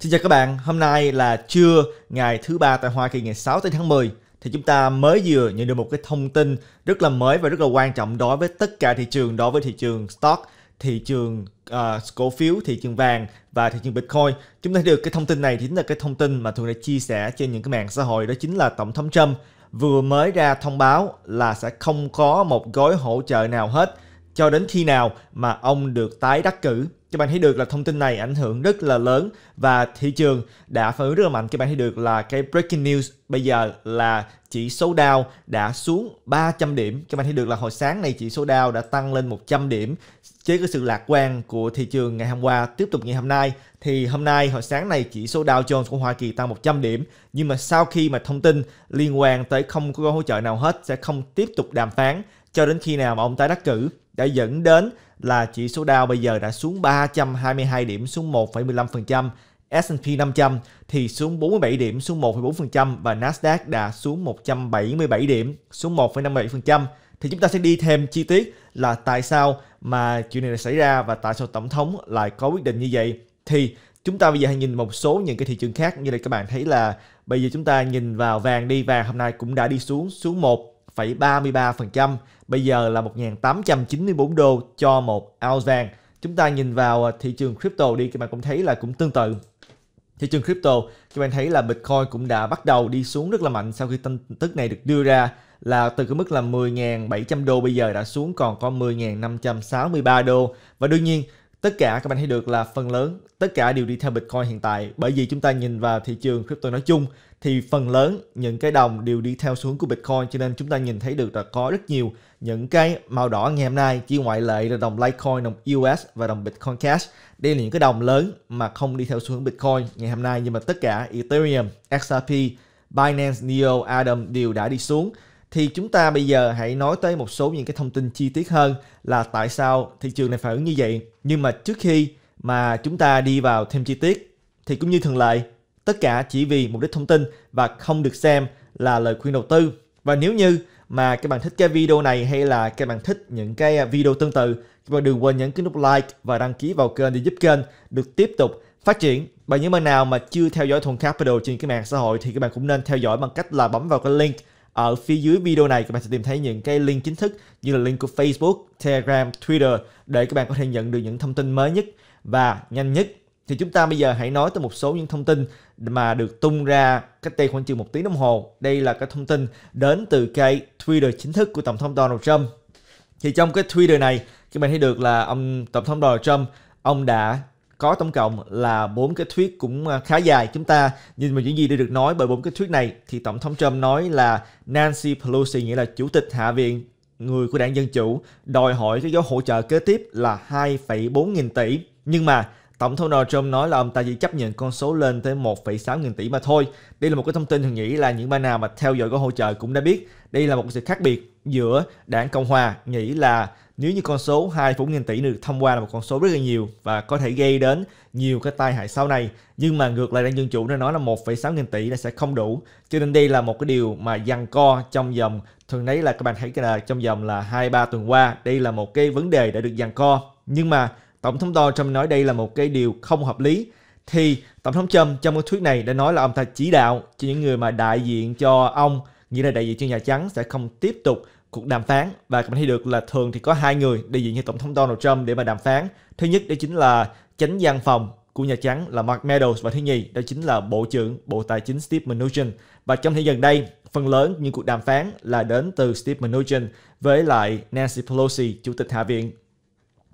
Xin chào các bạn, hôm nay là trưa ngày thứ ba tại Hoa Kỳ ngày 6 tới tháng 10 thì chúng ta mới vừa nhận được một cái thông tin rất là mới và rất là quan trọng đối với tất cả thị trường, đối với thị trường stock, thị trường uh, cổ phiếu, thị trường vàng và thị trường Bitcoin. Chúng ta được cái thông tin này thì chính là cái thông tin mà thường đã chia sẻ trên những cái mạng xã hội đó chính là Tổng thống Trump vừa mới ra thông báo là sẽ không có một gói hỗ trợ nào hết cho đến khi nào mà ông được tái đắc cử các bạn thấy được là thông tin này ảnh hưởng rất là lớn và thị trường đã phản ứng rất là mạnh các bạn thấy được là cái breaking news bây giờ là chỉ số Dow đã xuống 300 điểm các bạn thấy được là hồi sáng này chỉ số Dow đã tăng lên 100 điểm chế cái sự lạc quan của thị trường ngày hôm qua tiếp tục ngày hôm nay thì hôm nay hồi sáng này chỉ số Dow Jones của Hoa Kỳ tăng 100 điểm nhưng mà sau khi mà thông tin liên quan tới không có hỗ trợ nào hết sẽ không tiếp tục đàm phán cho đến khi nào mà ông tái đắc cử đã dẫn đến là chỉ số Dow bây giờ đã xuống 322 điểm xuống 1,15%, S&P 500 thì xuống 47 điểm xuống 1,4% và Nasdaq đã xuống 177 điểm xuống 1,57%. Thì chúng ta sẽ đi thêm chi tiết là tại sao mà chuyện này xảy ra và tại sao tổng thống lại có quyết định như vậy. Thì chúng ta bây giờ hãy nhìn một số những cái thị trường khác như là các bạn thấy là bây giờ chúng ta nhìn vào vàng đi vàng hôm nay cũng đã đi xuống xuống một 1,33%, bây giờ là 1.894 đô cho một ounce vàng. Chúng ta nhìn vào à, thị trường crypto đi, các bạn cũng thấy là cũng tương tự. Thị trường crypto, các bạn thấy là Bitcoin cũng đã bắt đầu đi xuống rất là mạnh sau khi tin tức này được đưa ra là từ cái mức là 10.700 đô bây giờ đã xuống còn có 10.563 đô. Và đương nhiên tất cả các bạn thấy được là phần lớn tất cả đều đi theo Bitcoin hiện tại bởi vì chúng ta nhìn vào thị trường crypto nói chung thì phần lớn những cái đồng đều đi theo xuống của Bitcoin cho nên chúng ta nhìn thấy được là có rất nhiều những cái màu đỏ ngày hôm nay chỉ ngoại lệ là đồng Litecoin, đồng US và đồng Bitcoin Cash. Đây là những cái đồng lớn mà không đi theo xuống Bitcoin ngày hôm nay nhưng mà tất cả Ethereum, XRP, Binance Neo, Atom đều đã đi xuống thì chúng ta bây giờ hãy nói tới một số những cái thông tin chi tiết hơn là tại sao thị trường này phản ứng như vậy. Nhưng mà trước khi mà chúng ta đi vào thêm chi tiết thì cũng như thường lệ, tất cả chỉ vì mục đích thông tin và không được xem là lời khuyên đầu tư. Và nếu như mà các bạn thích cái video này hay là các bạn thích những cái video tương tự, các bạn đừng quên nhấn cái nút like và đăng ký vào kênh để giúp kênh được tiếp tục phát triển. Và những bạn nào mà chưa theo dõi Thuần Capital trên các mạng xã hội thì các bạn cũng nên theo dõi bằng cách là bấm vào cái link ở phía dưới video này các bạn sẽ tìm thấy những cái link chính thức như là link của Facebook, Telegram, Twitter để các bạn có thể nhận được những thông tin mới nhất và nhanh nhất. Thì chúng ta bây giờ hãy nói tới một số những thông tin mà được tung ra cách đây khoảng chừng một tiếng đồng hồ. Đây là cái thông tin đến từ cái Twitter chính thức của Tổng thống Donald Trump. Thì trong cái Twitter này, các bạn thấy được là ông Tổng thống Donald Trump ông đã có tổng cộng là bốn cái thuyết cũng à, khá dài chúng ta nhưng mà những gì được nói bởi bốn cái thuyết này thì tổng thống Trump nói là Nancy Pelosi nghĩa là chủ tịch hạ viện người của đảng Dân Chủ đòi hỏi cái gói hỗ trợ kế tiếp là 2,4 nghìn tỷ. Nhưng mà Tổng thống Donald Trump nói là ông ta chỉ chấp nhận con số lên tới 1,6 nghìn tỷ mà thôi. Đây là một cái thông tin thường nghĩ là những bạn nào mà theo dõi gói hỗ trợ cũng đã biết. Đây là một sự khác biệt giữa đảng Cộng Hòa nghĩ là nếu như con số 2,4 nghìn tỷ được thông qua là một con số rất là nhiều và có thể gây đến nhiều cái tai hại sau này nhưng mà ngược lại đảng dân chủ đã nói là 1,6 nghìn tỷ là sẽ không đủ cho nên đây là một cái điều mà dằn co trong dòng thường thấy là các bạn thấy là trong dòng là hai ba tuần qua đây là một cái vấn đề đã được dằn co nhưng mà tổng thống Donald Trump nói đây là một cái điều không hợp lý thì tổng thống Trump trong cái thuyết này đã nói là ông ta chỉ đạo cho những người mà đại diện cho ông nghĩa là đại diện cho Nhà Trắng sẽ không tiếp tục cuộc đàm phán và các bạn thấy được là thường thì có hai người đại diện như tổng thống Donald Trump để mà đàm phán. Thứ nhất đó chính là chánh văn phòng của Nhà Trắng là Mark Meadows và thứ nhì đó chính là Bộ trưởng Bộ Tài chính Steve Mnuchin. Và trong thời gian đây, phần lớn những cuộc đàm phán là đến từ Steve Mnuchin với lại Nancy Pelosi, Chủ tịch Hạ viện.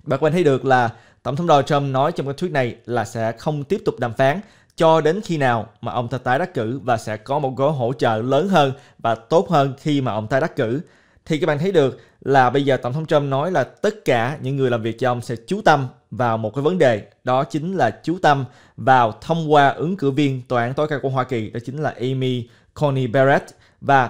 Bạn có thấy được là Tổng thống Donald Trump nói trong cái tweet này là sẽ không tiếp tục đàm phán cho đến khi nào mà ông ta tái đắc cử và sẽ có một gói hỗ trợ lớn hơn và tốt hơn khi mà ông ta đắc cử thì các bạn thấy được là bây giờ tổng thống Trump nói là tất cả những người làm việc cho ông sẽ chú tâm vào một cái vấn đề đó chính là chú tâm vào thông qua ứng cử viên tòa án tối cao của Hoa Kỳ đó chính là Amy Coney Barrett và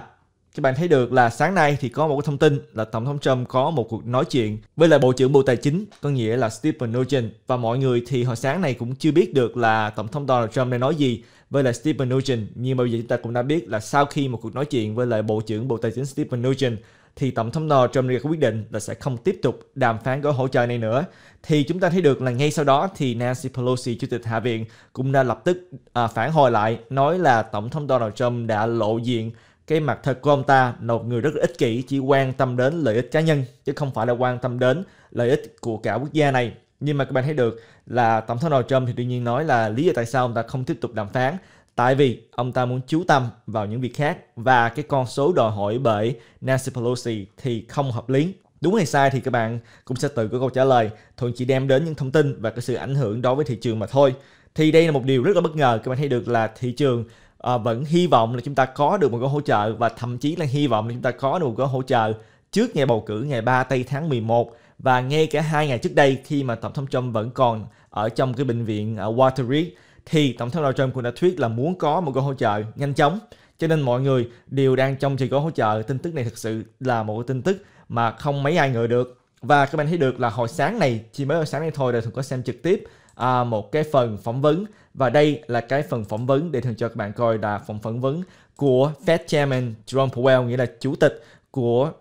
các bạn thấy được là sáng nay thì có một cái thông tin là tổng thống Trump có một cuộc nói chuyện với lại bộ trưởng Bộ Tài chính có nghĩa là Stephen Mnuchin và mọi người thì hồi sáng này cũng chưa biết được là tổng thống Donald Trump đang nói gì với lại Stephen Mnuchin nhưng mà bây giờ chúng ta cũng đã biết là sau khi một cuộc nói chuyện với lại bộ trưởng Bộ Tài chính Stephen Mnuchin thì Tổng thống Donald Trump đã quyết định là sẽ không tiếp tục đàm phán gói hỗ trợ này nữa. Thì chúng ta thấy được là ngay sau đó thì Nancy Pelosi, Chủ tịch Hạ viện, cũng đã lập tức à, phản hồi lại nói là Tổng thống Donald Trump đã lộ diện cái mặt thật của ông ta một người rất ích kỷ chỉ quan tâm đến lợi ích cá nhân chứ không phải là quan tâm đến lợi ích của cả quốc gia này nhưng mà các bạn thấy được là tổng thống Donald Trump thì đương nhiên nói là lý do tại sao ông ta không tiếp tục đàm phán tại vì ông ta muốn chú tâm vào những việc khác và cái con số đòi hỏi bởi Nancy Pelosi thì không hợp lý. Đúng hay sai thì các bạn cũng sẽ tự có câu trả lời. Thuận chỉ đem đến những thông tin và cái sự ảnh hưởng đối với thị trường mà thôi. Thì đây là một điều rất là bất ngờ các bạn thấy được là thị trường à, vẫn hy vọng là chúng ta có được một gói hỗ trợ và thậm chí là hy vọng là chúng ta có được một cái hỗ trợ trước ngày bầu cử ngày 3 tây tháng 11 và ngay cả hai ngày trước đây khi mà tổng thống Trump vẫn còn ở trong cái bệnh viện ở Waterbury thì tổng thống Donald Trump cũng đã thuyết là muốn có một gói hỗ trợ nhanh chóng cho nên mọi người đều đang trong chờ gói hỗ trợ tin tức này thực sự là một tin tức mà không mấy ai ngờ được và các bạn thấy được là hồi sáng này chỉ mới hồi sáng này thôi để thường có xem trực tiếp à, một cái phần phỏng vấn và đây là cái phần phỏng vấn để thường cho các bạn coi là phần phỏng vấn của Fed Chairman Jerome Powell nghĩa là chủ tịch của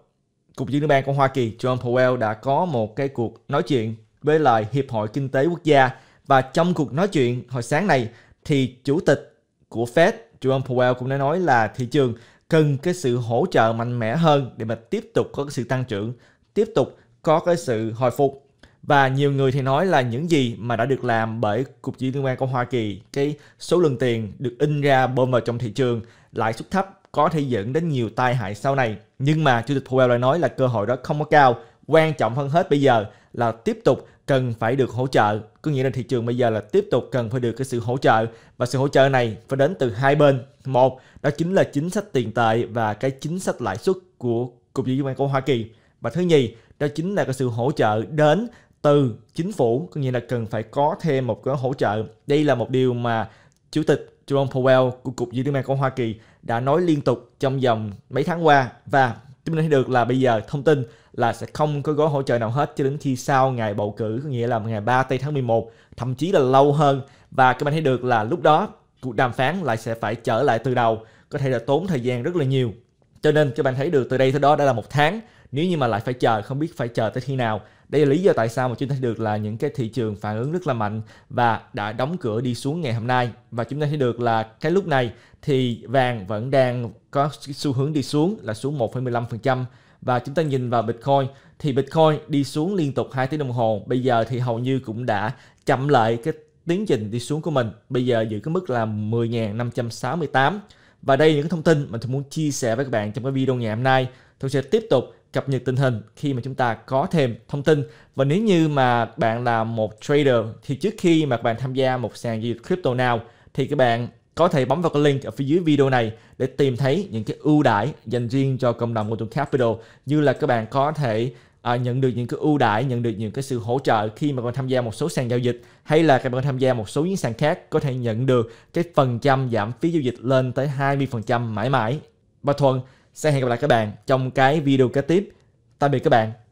cục dự trữ bang của Hoa Kỳ Jerome Powell đã có một cái cuộc nói chuyện với lại hiệp hội kinh tế quốc gia và trong cuộc nói chuyện hồi sáng này thì chủ tịch của Fed Jerome Powell cũng đã nói là thị trường cần cái sự hỗ trợ mạnh mẽ hơn để mà tiếp tục có cái sự tăng trưởng, tiếp tục có cái sự hồi phục. Và nhiều người thì nói là những gì mà đã được làm bởi Cục Dự liên quan của Hoa Kỳ, cái số lượng tiền được in ra bơm vào trong thị trường, lãi suất thấp có thể dẫn đến nhiều tai hại sau này. Nhưng mà Chủ tịch Powell lại nói là cơ hội đó không có cao. Quan trọng hơn hết bây giờ là tiếp tục cần phải được hỗ trợ có nghĩa là thị trường bây giờ là tiếp tục cần phải được cái sự hỗ trợ và sự hỗ trợ này phải đến từ hai bên một đó chính là chính sách tiền tệ và cái chính sách lãi suất của cục dự trữ bank của Hoa Kỳ và thứ nhì đó chính là cái sự hỗ trợ đến từ chính phủ có nghĩa là cần phải có thêm một cái hỗ trợ đây là một điều mà chủ tịch Jerome Powell của cục dự trữ bank của Hoa Kỳ đã nói liên tục trong vòng mấy tháng qua và chúng ta thấy được là bây giờ thông tin là sẽ không có gói hỗ trợ nào hết cho đến khi sau ngày bầu cử có nghĩa là ngày 3 tây tháng 11 thậm chí là lâu hơn và các bạn thấy được là lúc đó cuộc đàm phán lại sẽ phải trở lại từ đầu có thể là tốn thời gian rất là nhiều cho nên các bạn thấy được từ đây tới đó đã là một tháng nếu như mà lại phải chờ không biết phải chờ tới khi nào đây là lý do tại sao mà chúng ta thấy được là những cái thị trường phản ứng rất là mạnh và đã đóng cửa đi xuống ngày hôm nay và chúng ta thấy được là cái lúc này thì vàng vẫn đang có xu hướng đi xuống là xuống 1,15% và chúng ta nhìn vào Bitcoin thì Bitcoin đi xuống liên tục 2 tiếng đồng hồ bây giờ thì hầu như cũng đã chậm lại cái tiến trình đi xuống của mình bây giờ giữ cái mức là 10.568 và đây là những thông tin mà tôi muốn chia sẻ với các bạn trong cái video ngày hôm nay tôi sẽ tiếp tục cập nhật tình hình khi mà chúng ta có thêm thông tin và nếu như mà bạn là một trader thì trước khi mà bạn tham gia một sàn giao dịch crypto nào thì các bạn có thể bấm vào cái link ở phía dưới video này để tìm thấy những cái ưu đãi dành riêng cho cộng đồng của Tùng Capital như là các bạn có thể à, nhận được những cái ưu đãi, nhận được những cái sự hỗ trợ khi mà còn tham gia một số sàn giao dịch hay là các bạn tham gia một số những sàn khác có thể nhận được cái phần trăm giảm phí giao dịch lên tới 20% mãi mãi. Bà Thuận, sẽ hẹn gặp lại các bạn trong cái video kế tiếp. Tạm biệt các bạn.